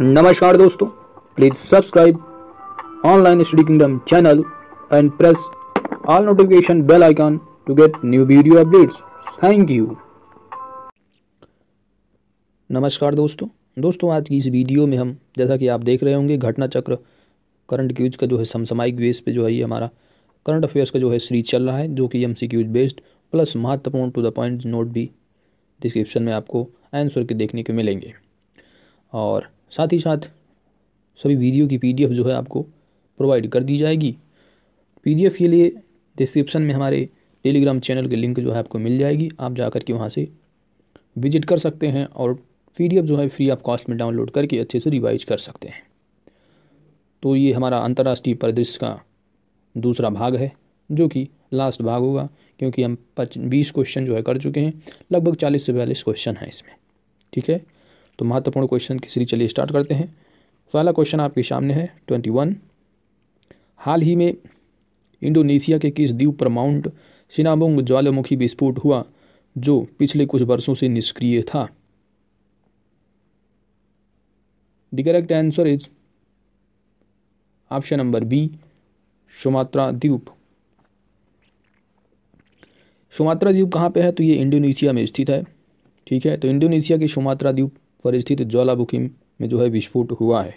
नमस्कार दोस्तों please subscribe online study kingdom channel and press all notification bell icon to get new video updates thank you नमस्कार दोस्तों दोस्तों आज की इस वीडियो में हम जैसा कि आप देख रहे होंगे घटना चक्र करंट क्यूज का जो है समसामयिक बेस पे जो है ये हमारा करंट अफेयर्स का जो है सीरीज चल रहा है जो कि M C Qs based plus महत्वपूर्ण टू द पॉइंट नोट भी डिस्क्रिप्शन में आपको आंसर के देखने को मिलेंगे और साथ ही साथ सभी वीडियो की पीडीएफ जो है आपको प्रोवाइड कर दी जाएगी पीडीएफ के लिए डिस्क्रिप्शन में हमारे टेलीग्राम चैनल के लिंक जो है आपको मिल जाएगी आप जा कर के वहाँ से विजिट कर सकते हैं और पी जो है फ्री ऑफ कॉस्ट में डाउनलोड करके अच्छे से रिवाइज कर सकते हैं तो ये हमारा अंतर्राष्ट्रीय परिदृश्य का दूसरा भाग है जो कि लास्ट भाग होगा क्योंकि हम पच बीस क्वेश्चन जो है कर चुके हैं लगभग चालीस से बयालीस क्वेश्चन हैं इसमें ठीक है तो महत्वपूर्ण क्वेश्चन की सीरीज चलिए स्टार्ट करते हैं पहला क्वेश्चन आपके सामने है ट्वेंटी वन हाल ही में इंडोनेशिया के किस द्वीप पर माउंट सिनाबोंग ज्वालामुखी विस्फोट हुआ जो पिछले कुछ वर्षों से निष्क्रिय था the correct answer is option number B Sumatra द्वीप सुमात्रा द्वीप कहाँ पे है तो ये इंडोनेशिया में स्थित है ठीक है तो इंडोनेशिया के सुमात्रा द्वीप पर स्थित ज्वालामुखी में जो है विस्फोट हुआ है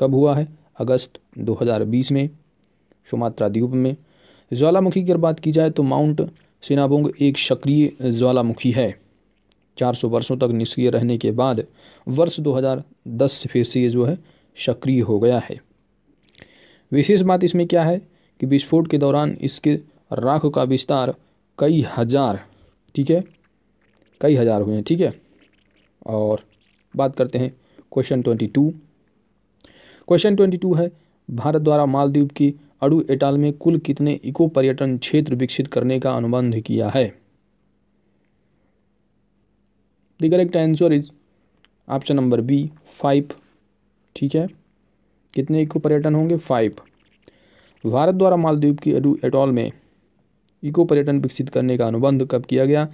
कब हुआ है अगस्त 2020 में सुमात्रा द्वीप में ज्वालामुखी की अगर बात की जाए तो माउंट सिनाबोंग एक सक्रिय ज्वालामुखी है 400 वर्षों तक निष्क्रिय रहने के बाद वर्ष 2010 से फिर से ये जो है सक्रिय हो गया है विशेष बात इसमें क्या है कि विस्फोट के दौरान इसके राख का विस्तार कई हज़ार ठीक है कई हज़ार हुए हैं ठीक है और बात करते हैं question twenty two question twenty two है भारत द्वारा मालदीव की अड़ू एटाल में कुल कितने इको पर्यटन क्षेत्र विकसित करने का अनुबंध किया है the correct answer is option number B five ठीक है कितने इको पर्यटन होंगे फाइव भारत द्वारा मालदीव की अडू एटॉल में इको पर्यटन विकसित करने का अनुबंध कब किया गया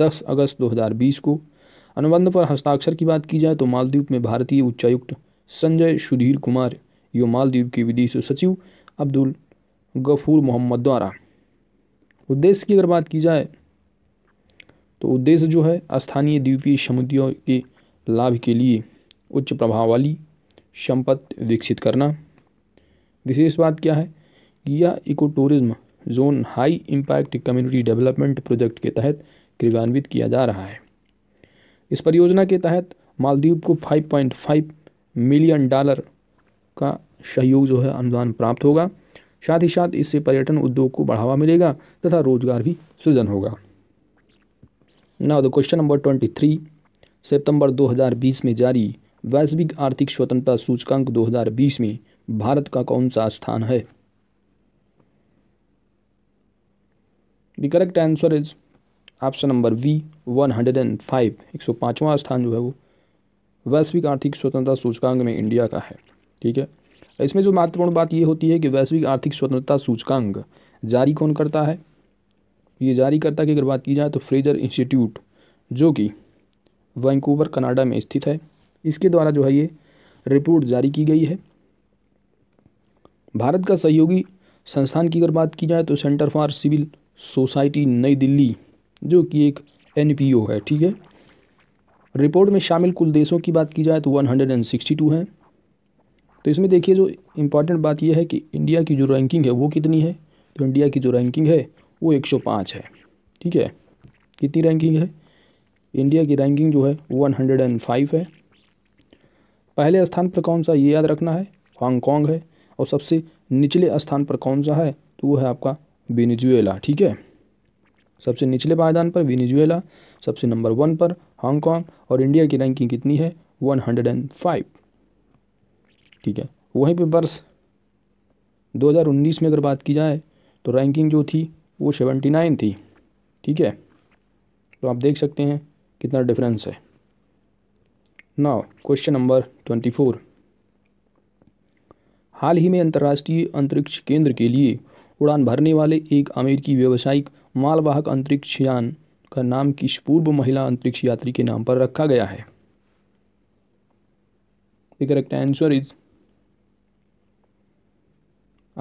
10 अगस्त 2020 को अनुबंध पर हस्ताक्षर की बात की जाए तो मालदीव में भारतीय उच्चायुक्त संजय सुधीर कुमार यो मालदीव के विदेश सचिव अब्दुल गफूर मोहम्मद द्वारा उद्देश्य की अगर बात की जाए तो उद्देश्य जो है स्थानीय द्वीपीय समुद्रियों के लाभ के लिए उच्च प्रभाव वाली संपत्ति विकसित करना विशेष बात क्या है यह eco tourism zone high impact community development project के तहत क्रियान्वित किया जा रहा है इस परियोजना के तहत मालदीव को 5.5 मिलियन डॉलर का सहयोग जो है अनुदान प्राप्त होगा साथ ही साथ इससे पर्यटन उद्योग को बढ़ावा मिलेगा तथा रोजगार भी सृजन होगा now the question number twenty three सितंबर 2020 में जारी वैश्विक आर्थिक स्वतंत्रता सूचकांक 2020 में भारत का कौन सा स्थान है the correct answer is option number B one hundred and five एक सौ पाँचवा स्थान जो है वो वैश्विक आर्थिक स्वतंत्रता सूचकांक में इंडिया का है ठीक है इसमें जो महत्वपूर्ण बात ये होती है कि वैश्विक आर्थिक स्वतंत्रता सूचकांक जारी कौन करता है ये जारी करता की अगर बात की जाए तो फ्रेजर इंस्टीट्यूट जो कि वैंकूवर कनाडा में स्थित है इसके द्वारा जो है ये रिपोर्ट जारी की गई है भारत का सहयोगी संस्थान की अगर बात की जाए तो सेंटर फॉर सिविल सोसाइटी नई दिल्ली जो कि एक एन है ठीक है रिपोर्ट में शामिल कुल देशों की बात की जाए तो 162 हैं तो इसमें देखिए जो इम्पॉर्टेंट बात यह है कि इंडिया की जो रैंकिंग है वो कितनी है तो इंडिया की जो रैंकिंग है वो 105 है ठीक है कितनी रैंकिंग है इंडिया की रैंकिंग जो है 105 है पहले स्थान पर कौन सा ये याद रखना है हांगकॉन्ग है और सबसे निचले स्थान पर कौन सा है तो वो है आपका वेनेजुएला ठीक है सबसे निचले पायदान पर वेनेजुएला सबसे नंबर वन पर हांगकांग और इंडिया की रैंकिंग कितनी है 105 ठीक है वहीं पे वर्ष 2019 में अगर बात की जाए तो रैंकिंग जो थी वो 79 थी ठीक है तो आप देख सकते हैं कितना डिफरेंस है नाउ क्वेश्चन नंबर 24 हाल ही में अंतर्राष्ट्रीय अंतरिक्ष केंद्र के लिए उड़ान भरने वाले एक अमेरिकी व्यवसायिक मालवाहक अंतरिक्ष यान का नाम किस पूर्व महिला अंतरिक्ष यात्री के नाम पर रखा गया है correct answer is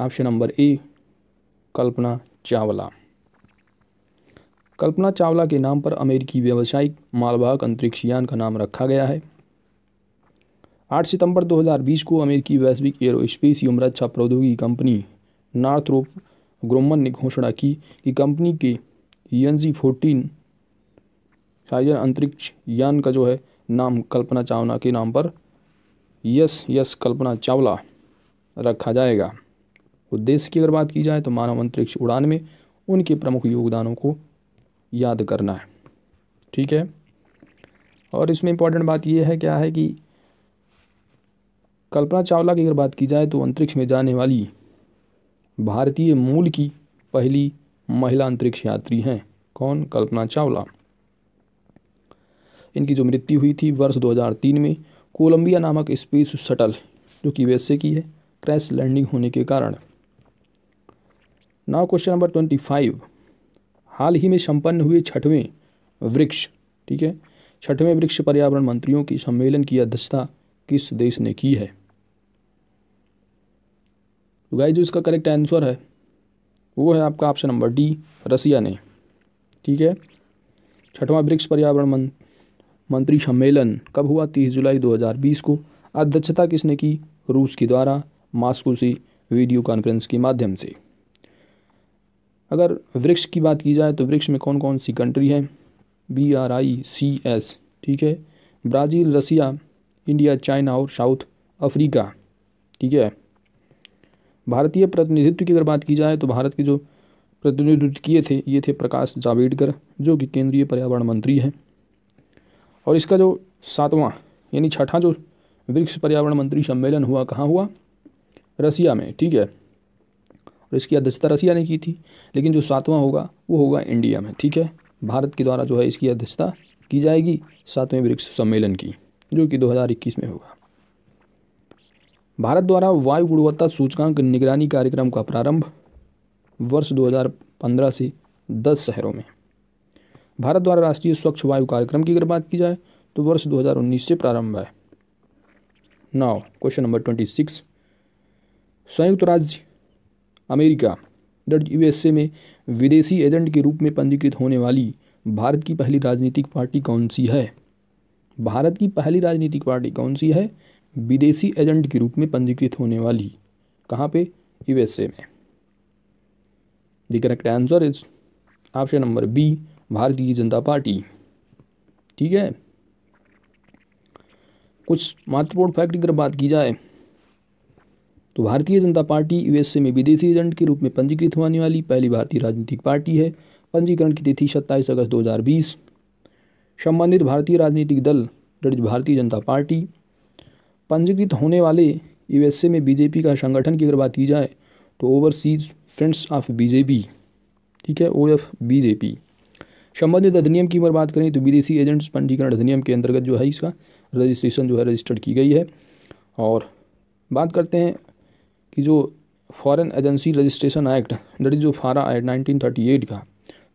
option number A Kalpana Chawla Kalpana Chawla के नाम पर अमेरिकी व्यावसायिक मालवाहक अंतरिक्ष यान का नाम रखा गया है 8 सितंबर 2020 को अमेरिकी वैश्विक एरोस्पेस यमरक्षा प्रौद्योगिकी कंपनी नॉर्थ रोप ग्रोमन ने घोषणा की कि कंपनी के एन जी फोर्टीन शायद अंतरिक्ष यान का जो है नाम कल्पना चावला के नाम पर यस यस कल्पना चावला रखा जाएगा उद्देश्य की अगर बात की जाए तो मानव अंतरिक्ष उड़ान में उनके प्रमुख योगदानों को याद करना है ठीक है और इसमें इम्पॉर्टेंट बात यह है क्या है कि कल्पना चावला की अगर बात की जाए तो अंतरिक्ष में जाने वाली भारतीय मूल की पहली महिला अंतरिक्ष यात्री हैं कौन कल्पना चावला इनकी जो मृत्यु हुई थी वर्ष 2003 में कोलंबिया नामक स्पेस शटल जो कि यूएसए की है क्रैश लैंडिंग होने के कारण now question number twenty five हाल ही में संपन्न हुए छठवें वृक्ष ठीक है छठवें वृक्ष पर्यावरण मंत्रियों की सम्मेलन की अध्यक्षता किस देश ने की है तो गाई जो इसका करेक्ट आंसर है वो है आपका ऑप्शन नंबर डी रसिया ने ठीक है छठवां वृक्ष पर्यावरण मन, मंत्री सम्मेलन कब हुआ तीस जुलाई 2020 को अध्यक्षता किसने की रूस के द्वारा मास्को से वीडियो कॉन्फ्रेंस के माध्यम से अगर वृक्ष की बात की जाए तो वृक्ष में कौन कौन सी कंट्री है B R I C S ठीक है ब्राज़ील रसिया इंडिया चाइना और साउथ अफ्रीका ठीक है भारतीय प्रतिनिधित्व की अगर बात की जाए तो भारत के जो प्रतिनिधित्व किए थे ये थे प्रकाश जावेडकर जो कि केंद्रीय पर्यावरण मंत्री हैं और इसका जो सातवां यानी छठा जो वृक्ष पर्यावरण मंत्री सम्मेलन हुआ कहाँ हुआ रसिया में ठीक है और इसकी अध्यक्षता रसिया ने की थी लेकिन जो सातवां होगा वो होगा इंडिया में ठीक है भारत के द्वारा जो है इसकी अध्यक्षता की जाएगी सातवें वृक्ष सम्मेलन की जो कि 2021 में होगा भारत द्वारा वायु गुणवत्ता सूचकांक निगरानी कार्यक्रम का प्रारंभ वर्ष 2015 से 10 शहरों में भारत द्वारा राष्ट्रीय स्वच्छ वायु कार्यक्रम की अगर बात की जाए तो वर्ष 2019 से प्रारंभ है नौ क्वेश्चन नंबर 26 संयुक्त राज्य अमेरिका दट यूएसए में विदेशी एजेंट के रूप में पंजीकृत होने वाली भारत की पहली राजनीतिक पार्टी कौन सी है भारत की पहली राजनीतिक पार्टी कौन सी है विदेशी एजेंट के रूप में पंजीकृत होने वाली कहाँ पे यूएसए में the correct answer is option number B Bharatiya Janata party ठीक है कुछ महत्वपूर्ण फैक्ट अगर बात की जाए तो भारतीय जनता पार्टी यूएसए में विदेशी एजेंट के रूप में पंजीकृत होने वाली पहली भारतीय राजनीतिक पार्टी है पंजीकरण की तिथि सत्ताईस अगस्त 2020 संबंधित भारतीय राजनीतिक दल भारतीय जनता पार्टी पंजीकृत होने वाले यूएसए में बीजेपी का संगठन की अगर बात की जाए तो ओवरसीज फ्रेंड्स ऑफ बीजेपी ठीक है ओ एफ बीजेपी संबंधित अधिनियम की अगर बात करें तो विदेशी एजेंट्स पंजीकरण अधिनियम के अंतर्गत जो है इसका रजिस्ट्रेशन जो है रजिस्टर्ड की गई है और बात करते हैं कि जो foreign agency registration act that is जो फारा एक्ट नाइनटीन का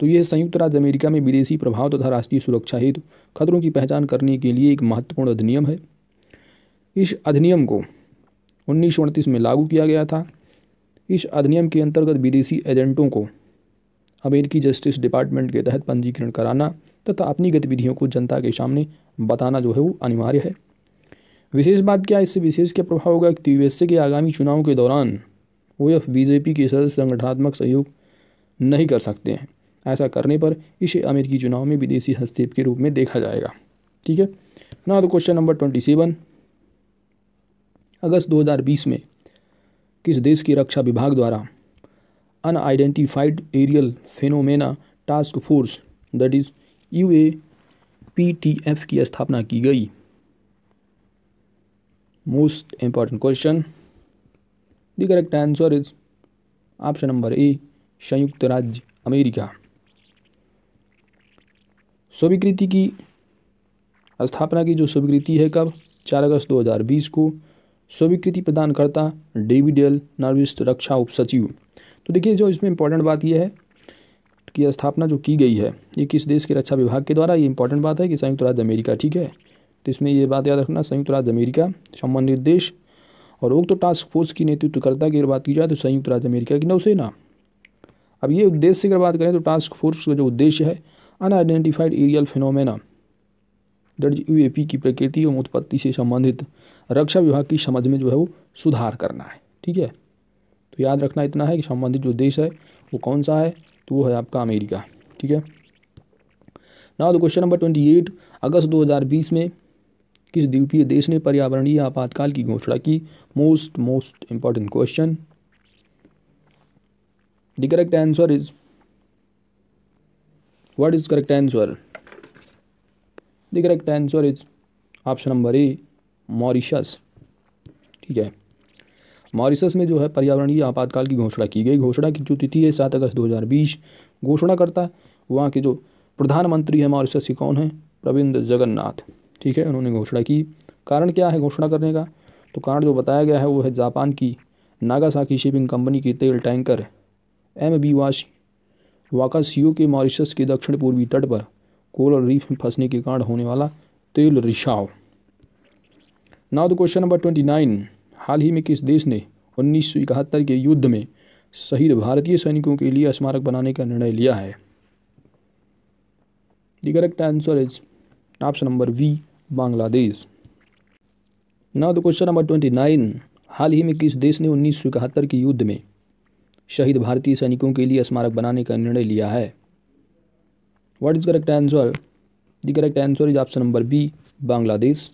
तो ये संयुक्त राज्य अमेरिका में विदेशी प्रभाव तथा तो राष्ट्रीय सुरक्षा हेतु खतरों की पहचान करने के लिए एक महत्वपूर्ण अधिनियम है इस अधिनियम को उन्नीस में लागू किया गया था इस अधिनियम के अंतर्गत विदेशी एजेंटों को अमेरिकी जस्टिस डिपार्टमेंट के तहत पंजीकरण कराना तथा अपनी गतिविधियों को जनता के सामने बताना जो है वो अनिवार्य है विशेष बात क्या इससे विशेष क्या प्रभाव होगा कि यूएसए के आगामी चुनाव के दौरान वो एफ बीजेपी के सदस्य संगठनात्मक सहयोग नहीं कर सकते हैं ऐसा करने पर इसे अमेरिकी चुनाव में विदेशी हस्तक्षेप के रूप में देखा जाएगा ठीक है ना तो क्वेश्चन नंबर ट्वेंटी सेवन अगस्त 2020 में किस देश की रक्षा विभाग द्वारा unidentified aerial phenomena task force that is U A P T F की स्थापना की गई most important question the correct answer is option number A संयुक्त राज्य अमेरिका स्वीकृति की स्थापना की जो स्वीकृति है कब चार अगस्त 2020 को स्वीकृति प्रदानकर्ता डेविडियल नॉर्विस्ट रक्षा उप सचिव तो देखिए जो इसमें इम्पोर्टेंट बात यह है कि स्थापना जो की गई है ये किस देश के रक्षा विभाग के द्वारा ये इंपॉर्टेंट बात है कि संयुक्त राज्य अमेरिका ठीक है तो इसमें ये बात याद रखना संयुक्त राज्य अमेरिका संबंधित देश और उक्त तो टास्क फोर्स की नेतृत्वकर्ता की अगर बात की जाए तो संयुक्त राज्य अमेरिका की नौसेना अब ये उद्देश्य की अगर बात करें तो टास्क फोर्स का जो उद्देश्य है अनआइडेंटिफाइड एरियल फिनोमेना दर्ज यूएपी की प्रकृति एवं उत्पत्ति से संबंधित रक्षा विभाग की समझ में जो है वो सुधार करना है ठीक है तो याद रखना इतना है कि संबंधित जो देश है वो कौन सा है तो वो है आपका अमेरिका ठीक है now the question number twenty eight अगस्त बीस में किस द्वीपीय देश ने पर्यावरणीय आपातकाल की घोषणा की most most important question the correct answer is what is correct answer the correct answer is option number A Mauritius ठीक है मॉरिशस में जो है पर्यावरणीय आपातकाल की घोषणा की गई घोषणा की जो तिथि है सात अगस्त 2020 घोषणा करता वहाँ के जो प्रधानमंत्री है मॉरिशस की कौन है प्रविंद जगन्नाथ ठीक है उन्होंने घोषणा की कारण क्या है घोषणा करने का तो कारण जो बताया गया है वो है जापान की नागासाकी शिपिंग कंपनी की तेल टैंकर एम बी वाश वाकासियो के मॉरिशस के दक्षिण पूर्वी तट पर कोरल रीफ में फंसने के कारण होने वाला तेल रिसाव now the question number twenty nine हाल ही में किस देश ने उन्नीस के युद्ध में शहीद भारतीय सैनिकों के लिए स्मारक बनाने का निर्णय लिया है the correct answer is option number B Bangladesh now the question number twenty nine हाल ही में किस देश ने उन्नीस के युद्ध में शहीद भारतीय सैनिकों के लिए स्मारक बनाने का निर्णय लिया है what is correct answer the correct answer is option number B Bangladesh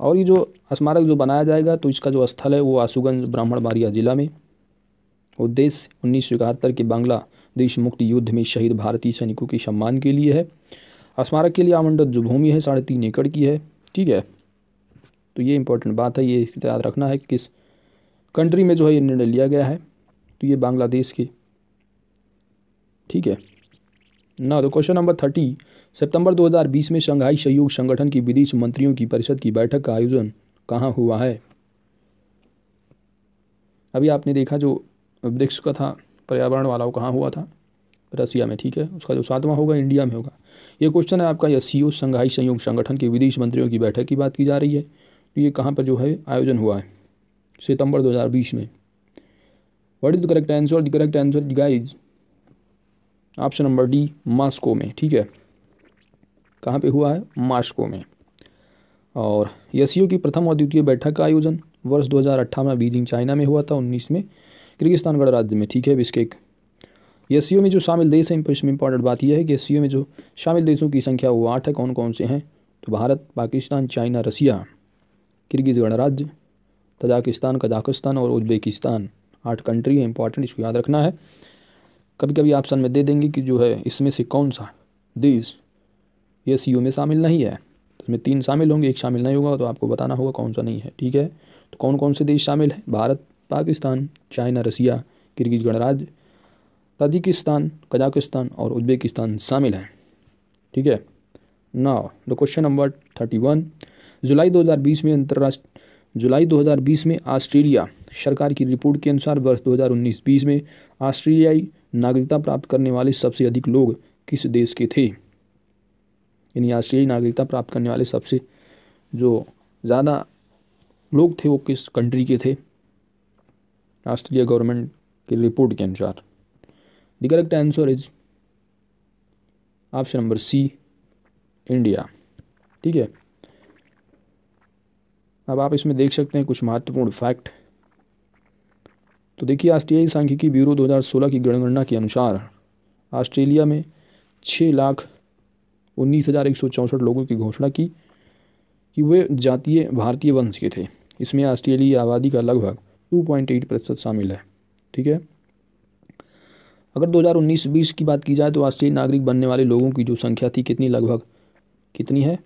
और ये जो स्मारक जो बनाया जाएगा तो इसका जो स्थल है वो आशुगंज ब्राह्मण बारिया ज़िला में उद्देश्य उन्नीस सौ इकहत्तर के बांग्लादेश मुक्ति युद्ध में शहीद भारतीय सैनिकों के सम्मान के लिए है स्मारक के लिए आवंटित जो भूमि है साढ़े तीन एकड़ की है ठीक है तो ये इंपॉर्टेंट बात है ये याद रखना है कि किस कंट्री में जो है ये निर्णय लिया गया है तो ये बांग्लादेश के ठीक है ना तो क्वेश्चन नंबर थर्टी सितंबर 2020 में शंघाई सहयोग संगठन की विदेश मंत्रियों की परिषद की बैठक का आयोजन कहाँ हुआ है अभी आपने देखा जो ब्रिक्स का था पर्यावरण वाला वो कहाँ हुआ था रसिया में ठीक है उसका जो सातवां होगा इंडिया में होगा ये क्वेश्चन है आपका यस सी शंघाई संयोग संगठन के विदेश मंत्रियों की बैठक की बात की जा रही है तो ये कहाँ पर जो है आयोजन हुआ है सितंबर 2020 में what is the correct answer the correct answer guys option number D Moscow में ठीक है कहाँ पे हुआ है मास्को में और यसीओ की प्रथम और द्वितीय बैठक का आयोजन वर्ष 2018 में बीजिंग चाइना में हुआ था उन्नीस में किर्गिस्तान गणराज्य में ठीक है बिस्केक एस में जो शामिल देश हैं इसमें इंपॉर्टेंट बात यह है कि एस में जो शामिल देशों की संख्या वो आठ है कौन कौन से हैं तो Bharat Pakistan China Russia Kyrgyz गणराज्य तजाकिस्तान कजाकिस्तान और उज्बेकिस्तान आठ कंट्री है इंपॉर्टेंट इसको याद रखना है कभी कभी ऑप्शन में दे देंगे कि जो है इसमें से कौन सा दिस ये सी में शामिल नहीं है तो इसमें तीन शामिल होंगे एक शामिल नहीं होगा तो आपको बताना होगा कौन सा नहीं है ठीक है तो कौन कौन से देश शामिल हैं Bharat Pakistan China Russia Kyrgyz गणराज्य ताजिकिस्तान कजाकिस्तान और उज्बेकिस्तान शामिल हैं ठीक है now the question number thirty one जुलाई 2020 में अंतर्राष्ट्रीय जुलाई 2020 में ऑस्ट्रेलिया सरकार की रिपोर्ट के अनुसार वर्ष 2019-20 में ऑस्ट्रेलियाई नागरिकता प्राप्त करने वाले सबसे अधिक लोग किस देश के थे यानी ऑस्ट्रेलियाई नागरिकता प्राप्त करने वाले सबसे जो ज़्यादा लोग थे वो किस कंट्री के थे ऑस्ट्रेलिया गवर्नमेंट की रिपोर्ट के अनुसार the correct answer is option number C India ठीक है अब आप इसमें देख सकते हैं कुछ महत्वपूर्ण फैक्ट तो देखिए राष्ट्रीय सांख्यिकी ब्यूरो 2016 की गणगणना के अनुसार ऑस्ट्रेलिया में छः लाख उन्नीस हज़ार एक सौ चौंसठ लोगों की घोषणा की कि वे जातीय भारतीय वंश के थे इसमें ऑस्ट्रेलियाई आबादी का लगभग 2.8 प्रतिशत शामिल है ठीक है अगर 2019-20 की बात की जाए तो ऑस्ट्रेलियन नागरिक बनने वाले लोगों की जो संख्या थी कितनी लगभग कितनी है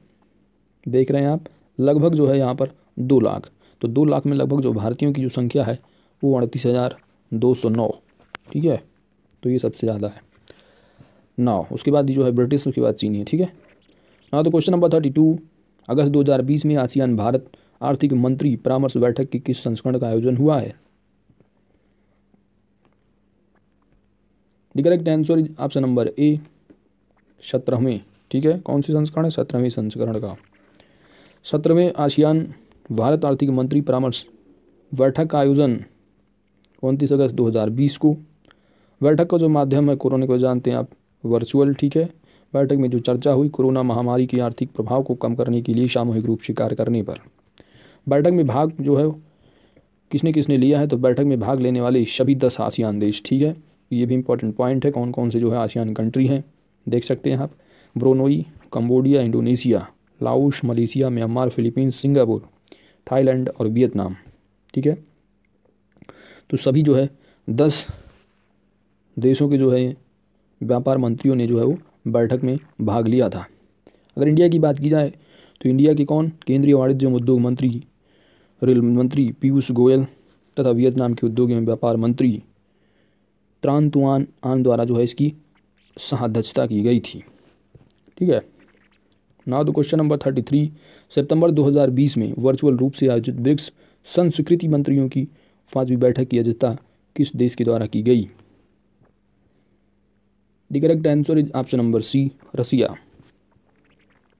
देख रहे हैं आप लगभग जो है यहाँ पर दो लाख तो दो लाख में लगभग जो भारतीयों की जो संख्या है वो अड़तीस हज़ार दो सौ नौ ठीक है तो ये सबसे ज़्यादा है ना उसके बाद जो है ब्रिटिश उसके बाद चीनी है ठीक है ना तो क्वेश्चन नंबर थर्टी टू अगस्त दो हजार बीस में आसियान भारत आर्थिक मंत्री परामर्श बैठक के किस संस्करण का आयोजन हुआ है correct answer option number A सत्रहवें ठीक है कौन सी संस्करण है सत्रहवें संस्करण का सत्रहवें आसियान भारत आर्थिक मंत्री परामर्श बैठक का आयोजन उनतीस अगस्त 2020 को बैठक का जो माध्यम है कोरोना को जानते हैं आप वर्चुअल ठीक है बैठक में जो चर्चा हुई कोरोना महामारी के आर्थिक प्रभाव को कम करने के लिए सामूहिक रूप से कार्य करने पर बैठक में भाग जो है किसने किसने लिया है तो बैठक में भाग लेने वाले सभी दस आसियान देश ठीक है ये भी इंपॉर्टेंट पॉइंट है कौन कौन से जो है आसियान कंट्री हैं देख सकते हैं आप Brunei Cambodia Indonesia Laos Malaysia Myanmar Philippines Singapore Thailand और वियतनाम ठीक है तो सभी जो है दस देशों के जो है व्यापार मंत्रियों ने जो है वो बैठक में भाग लिया था अगर इंडिया की बात की जाए तो इंडिया के कौन केंद्रीय वाणिज्य उद्योग मंत्री रेल मंत्री पीयूष गोयल तथा वियतनाम के उद्योग एवं व्यापार मंत्री ट्रान तुआन आन द्वारा जो है इसकी सहाध्यक्षता की गई थी ठीक है ना तो क्वेश्चन नंबर थर्टी थ्री सितंबर 2020 में वर्चुअल रूप से आयोजित ब्रिक्स संस्कृति मंत्रियों की पाँचवीं बैठक की अध्यक्षता किस देश के द्वारा की गई the correct answer is option number C Russia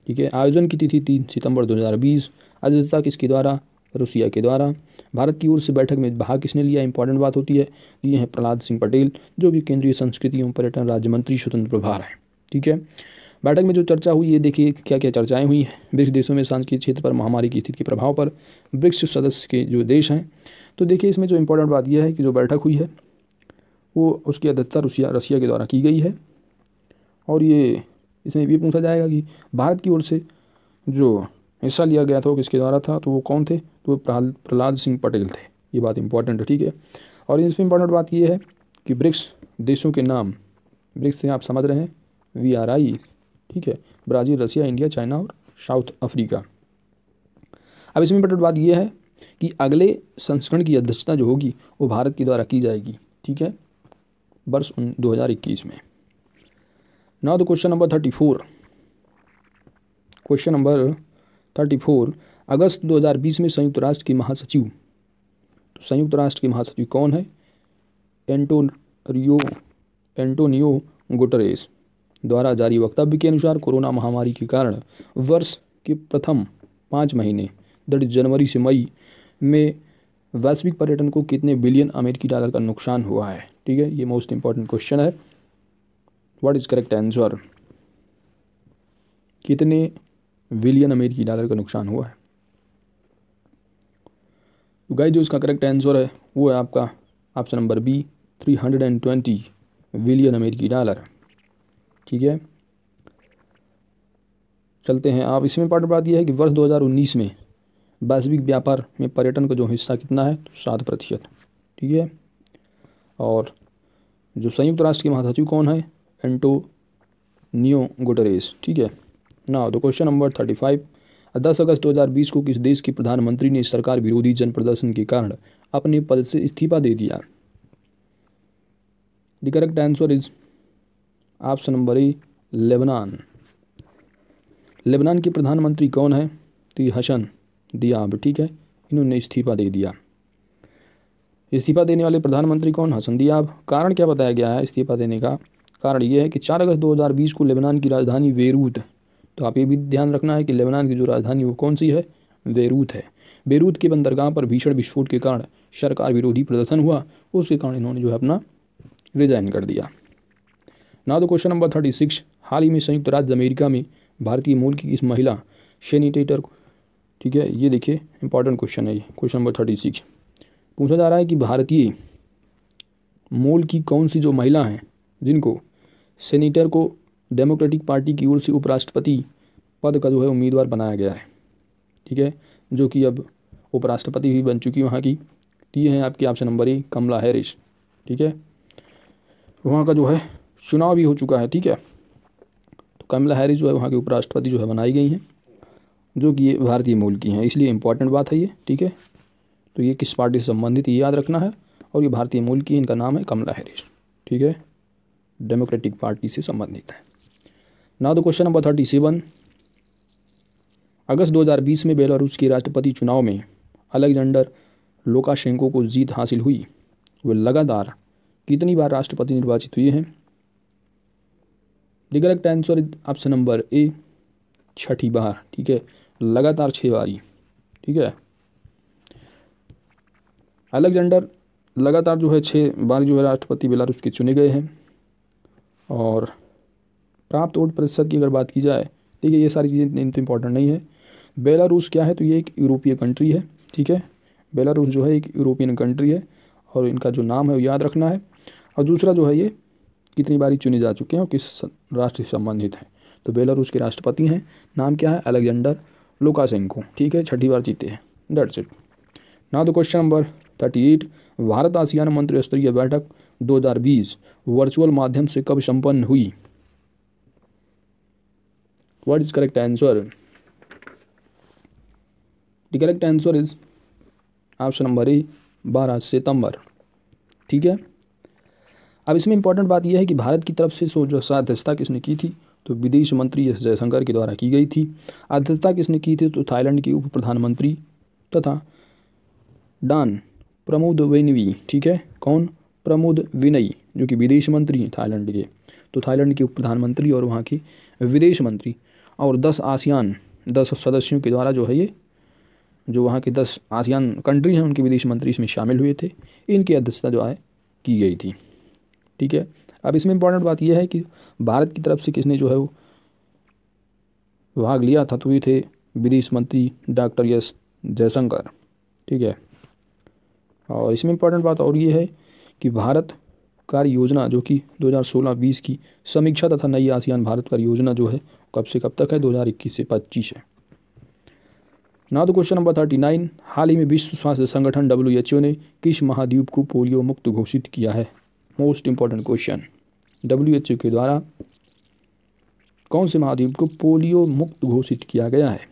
ठीक है आयोजन की तिथि तीन सितंबर 2020 अध्यक्षता किसके द्वारा रूसिया के द्वारा भारत की ओर से बैठक में भाग किसने लिया इंपॉर्टेंट बात होती है ये हैं प्रहलाद सिंह पटेल जो कि केंद्रीय संस्कृति एवं पर्यटन राज्य मंत्री स्वतंत्र प्रभार हैं ठीक है बैठक में जो चर्चा हुई है देखिए क्या क्या चर्चाएं हुई हैं ब्रिक्स देशों में सांस्कृतिक क्षेत्र पर महामारी की स्थिति के प्रभाव पर ब्रिक्स सदस्य के जो देश हैं तो देखिए इसमें जो इम्पोर्टेंट बात यह है कि जो बैठक हुई है वो उसकी अध्यक्षता रसिया रसिया के द्वारा की गई है और ये इसमें भी पूछा जाएगा कि भारत की ओर से जो हिस्सा लिया गया था वो किसके द्वारा था तो वो कौन थे तो वो प्रहलाद सिंह पटेल थे ये बात इम्पॉर्टेंट है ठीक है और इसमें इम्पॉर्टेंट बात ये है कि ब्रिक्स देशों के नाम ब्रिक्स से आप समझ रहे हैं वी आर आई ठीक है ब्राज़ील रसिया इंडिया चाइना और साउथ अफ्रीका अब इसमें इम्पोर्टेंट बात यह है कि अगले संस्करण की अध्यक्षता जो होगी वो भारत के द्वारा की जाएगी ठीक है वर्ष दो हज़ार इक्कीस में नौ the question number thirty four question number thirty four अगस्त 2020 में संयुक्त राष्ट्र की महासचिव तो संयुक्त राष्ट्र की महासचिव कौन है एंटोनियो एंटोनियो गुटरेस द्वारा जारी वक्तव्य के अनुसार कोरोना महामारी के कारण वर्ष के प्रथम पाँच महीने दट जनवरी से मई में वैश्विक पर्यटन को कितने बिलियन अमेरिकी डॉलर का नुकसान हुआ है ठीक है ये मोस्ट इंपॉर्टेंट क्वेश्चन है व्हाट इज़ करेक्ट आंसर कितने बिलियन अमेरिकी डॉलर का नुकसान हुआ है तो गाय जो इसका करेक्ट आंसर है वो है आपका option number B three hundred and twenty billion अमेरिकी डॉलर ठीक है चलते हैं आप इसमें पार्ट बात यह है कि वर्ष 2019 में वैश्विक व्यापार में पर्यटन का जो हिस्सा कितना है तो सात प्रतिशत ठीक है और जो संयुक्त राष्ट्र के महासचिव कौन है एंटो नियो गुटरेस ठीक है ना तो क्वेश्चन नंबर थर्टी फाइव दस अगस्त 2020 को किस देश के प्रधानमंत्री ने सरकार विरोधी जन प्रदर्शन के कारण अपने पद से इस्तीफा दे दिया the correct answer is option number A Lebanon Lebanon के प्रधानमंत्री कौन है तो हसन दिया अब ठीक है इन्होंने इस्तीफा दे दिया इस्तीफा देने वाले प्रधानमंत्री कौन हसन हाँ, दियाब कारण क्या बताया गया है इस्तीफा देने का कारण यह है कि 4 अगस्त 2020 को लेबनान की राजधानी बेरूत तो आप ये भी ध्यान रखना है कि लेबनान की जो राजधानी वो कौन सी है बेरूत है बेरूत के बंदरगाह पर भीषण विस्फोट के कारण सरकार विरोधी प्रदर्शन हुआ उसके कारण इन्होंने जो है अपना रिजाइन कर दिया ना तो क्वेश्चन नंबर थर्टी सिक्स हाल ही में संयुक्त राज्य अमेरिका में भारतीय मूल की इस महिला को ठीक है ये देखिए इंपॉर्टेंट क्वेश्चन है ये क्वेश्चन नंबर थर्टी सिक्स पूछा जा रहा है कि भारतीय मूल की कौन सी जो महिला हैं जिनको सेनेटर को डेमोक्रेटिक पार्टी की ओर से उपराष्ट्रपति पद का जो है उम्मीदवार बनाया गया है ठीक है जो कि अब उपराष्ट्रपति भी बन चुकी है वहाँ की तो ये है आपके ऑप्शन नंबर एक कमला हैरिस ठीक है वहाँ का जो है चुनाव भी हो चुका है ठीक है तो कमला हैरिस जो है वहाँ की उपराष्ट्रपति जो है बनाई गई हैं जो कि ये भारतीय मूल की हैं इसलिए इम्पॉर्टेंट बात है ये ठीक है तो ये किस पार्टी से संबंधित ये याद रखना है और ये भारतीय मूल की इनका नाम है कमला हैरिस ठीक है डेमोक्रेटिक पार्टी से संबंधित है ना तो क्वेश्चन नंबर थर्टी सेवन अगस्त 2020 में बेलारूस के राष्ट्रपति चुनाव में अलेक्जेंडर लोकाशेंको को जीत हासिल हुई वे लगातार कितनी बार राष्ट्रपति निर्वाचित हुए हैं the answer option number A छठी बार ठीक है लगातार छः बारी ठीक है अलेक्जेंडर लगातार जो है छः बार जो है राष्ट्रपति बेलारूस के चुने गए हैं और प्राप्त वोट प्रतिशत की अगर बात की जाए देखिए ये सारी चीज़ें इतनी तो इम्पोर्टेंट नहीं है बेलारूस क्या है तो ये एक यूरोपीय कंट्री है ठीक है बेलारूस जो है एक यूरोपियन कंट्री है और इनका जो नाम है वो याद रखना है और दूसरा जो है ये कितनी बारी चुने जा चुके हैं और किस राष्ट्र से संबंधित हैं तो बेलारूस के राष्ट्रपति हैं नाम क्या है अलेक्जेंडर को ठीक है छठी बार जीते हैं डेट्स इट ना तो question number thirty eight Bharat ASEAN मंत्री स्तरीय बैठक 2020 वर्चुअल माध्यम से कब संपन्न हुई what is correct answer the correct answer is option number A बारह सितंबर ठीक है अब इसमें इंपॉर्टेंट बात यह है कि भारत की तरफ से सो जो सदस्यता किसने की थी तो विदेश मंत्री एस जयशंकर के द्वारा की गई थी अध्यक्षता किसने की थी तो थाईलैंड के उप प्रधानमंत्री तथा डान प्रमोद विनवी ठीक है कौन प्रमोद विनयी जो कि विदेश मंत्री हैं थाईलैंड के तो थाईलैंड के उप प्रधानमंत्री और वहाँ के विदेश मंत्री और दस आसियान दस सदस्यों के द्वारा जो है ये जो वहाँ के दस आसियान कंट्री हैं उनके विदेश मंत्री इसमें शामिल हुए थे इनकी अध्यक्षता जो है की गई थी ठीक है अब इसमें इम्पोर्टेंट बात यह है कि भारत की तरफ से किसने जो है वो भाग लिया था तो ये थे विदेश मंत्री डॉक्टर यस जयशंकर ठीक है और इसमें इम्पोर्टेंट बात और ये है कि भारत कार्य योजना जो कि 2016-20 की समीक्षा तथा नई आसियान भारत कार्य योजना जो है कब से कब तक है 2021 से 25 है ना तो क्वेश्चन नंबर थर्टी नाइन हाल ही में विश्व स्वास्थ्य संगठन डब्ल्यू ने किस महाद्वीप को पोलियो मुक्त घोषित किया है most important question W H O के द्वारा कौन से महाद्वीप को पोलियो मुक्त घोषित किया गया है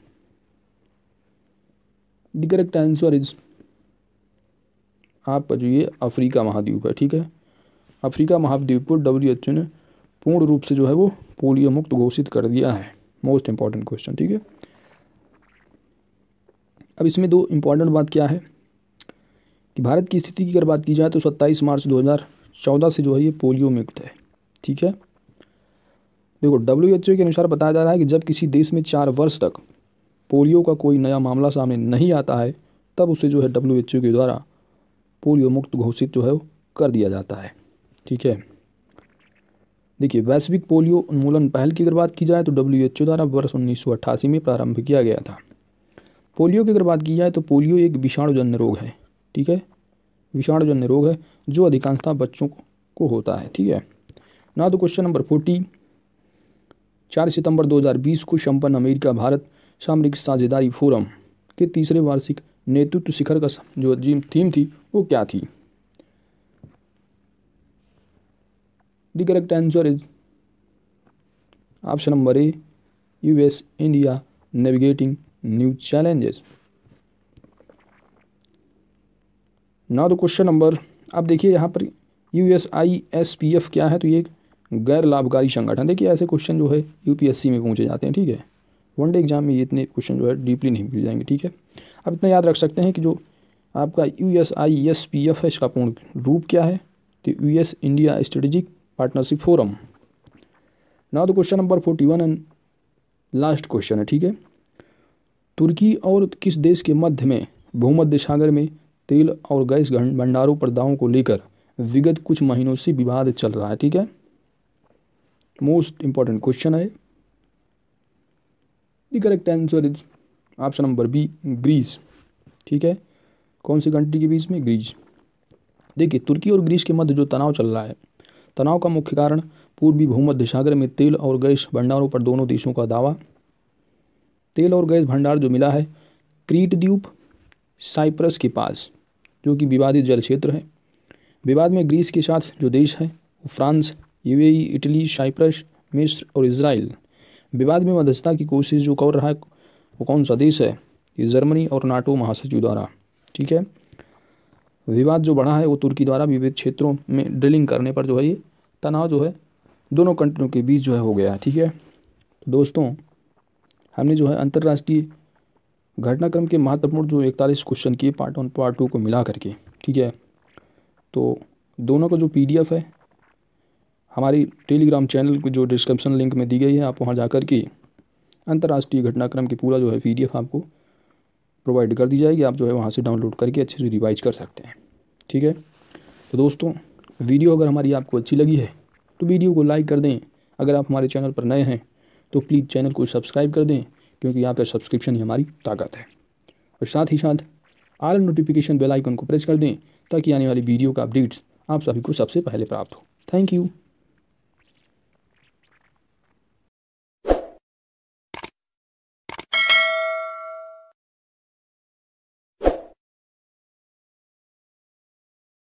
द करेक्ट आंसर इज आपका जो ये अफ्रीका महाद्वीप है ठीक है अफ्रीका महाद्वीप को डब्ल्यू एच ओ ने पूर्ण रूप से जो है वो पोलियो मुक्त घोषित कर दिया है मोस्ट इंपॉर्टेंट क्वेश्चन ठीक है अब इसमें दो इम्पॉर्टेंट बात क्या है कि भारत की स्थिति की अगर बात की जाए तो 27 मार्च 2014 से जो है ये पोलियो मुक्त है ठीक है देखो डब्ल्यू एच ओ के अनुसार बताया जा रहा है कि जब किसी देश में चार वर्ष तक पोलियो का कोई नया मामला सामने नहीं आता है तब उसे जो है डब्ल्यू एच ओ के द्वारा पोलियो मुक्त घोषित जो है कर दिया जाता है ठीक है देखिए वैश्विक पोलियो उन्मूलन पहल की अगर बात की जाए तो डब्ल्यू एच ओ द्वारा वर्ष उन्नीस सौ अट्ठासी में प्रारंभ किया गया था पोलियो की अगर बात की जाए तो पोलियो एक विषाणुजन्य रोग है ठीक है विषाणुजन्य रोग है जो अधिकांशतः बच्चों को होता है ठीक है ना तो क्वेश्चन नंबर फोर्टी चार सितंबर 2020 को संपन्न अमेरिका भारत सामरिक साझेदारी फोरम के तीसरे वार्षिक नेतृत्व शिखर का जो थीम थी वो क्या थी the correct answer is option number A US India navigating new challenges ना तो क्वेश्चन नंबर आप देखिए यहाँ पर U I S P F क्या है तो ये गैर लाभकारी संगठन देखिए ऐसे क्वेश्चन जो है यूपीएससी में पूछे जाते हैं ठीक है वन डे एग्जाम में ये इतने क्वेश्चन जो है डीपली नहीं मिल जाएंगे ठीक है अब इतना याद रख सकते हैं कि जो आपका U S I S P F है इसका पूर्ण रूप क्या है तो U S India strategic partnership forum ना तो question number forty one and last question है ठीक है तुर्की और किस देश के मध्य में भूमध्य सागर में तेल और गैस भंडारों पर दावों को लेकर विगत कुछ महीनों से विवाद चल रहा है ठीक है मोस्ट इम्पॉर्टेंट क्वेश्चन है the correct answer is option number B Greece ठीक है कौन सी कंट्री के बीच में ग्रीस देखिए तुर्की और ग्रीस के मध्य जो तनाव चल रहा है तनाव का मुख्य कारण पूर्वी भूमध्य सागर में तेल और गैस भंडारों पर दोनों देशों का दावा तेल और गैस भंडार जो मिला है क्रीट द्वीप साइप्रस के पास जो कि विवादित जल क्षेत्र है विवाद में ग्रीस के साथ जो देश है वो फ्रांस यूएई, इटली साइप्रस मिस्र और इसराइल विवाद में मध्यस्थता की कोशिश जो कर रहा है वो कौन सा देश है ये जर्मनी और नाटो महासचिव द्वारा ठीक है विवाद जो बढ़ा है वो तुर्की द्वारा विविध क्षेत्रों में ड्रिलिंग करने पर जो है ये तनाव जो है दोनों कंट्रियों के बीच जो है हो गया है ठीक है तो दोस्तों हमने जो है अंतर्राष्ट्रीय घटनाक्रम के महत्वपूर्ण जो इकतालीस क्वेश्चन किए पार्ट वन पार्ट टू को मिला करके ठीक है तो दोनों का जो पीडीएफ है हमारी टेलीग्राम चैनल की जो डिस्क्रिप्शन लिंक में दी गई है आप वहाँ जाकर के अंतर्राष्ट्रीय घटनाक्रम की पूरा जो है पी आपको प्रोवाइड कर दी जाएगी आप जो है वहाँ से डाउनलोड करके अच्छे से रिवाइज कर सकते हैं ठीक है तो दोस्तों वीडियो अगर हमारी आपको अच्छी लगी है तो वीडियो को लाइक कर दें अगर आप हमारे चैनल पर नए हैं तो प्लीज़ चैनल को सब्सक्राइब कर दें क्योंकि यहाँ पर सब्सक्रिप्शन ही हमारी ताकत है और साथ ही साथ आल नोटिफिकेशन बेल आइकन को प्रेस कर दें ताकि आने वाली वीडियो का अपडेट्स आप सभी को सबसे पहले प्राप्त हो थैंक यू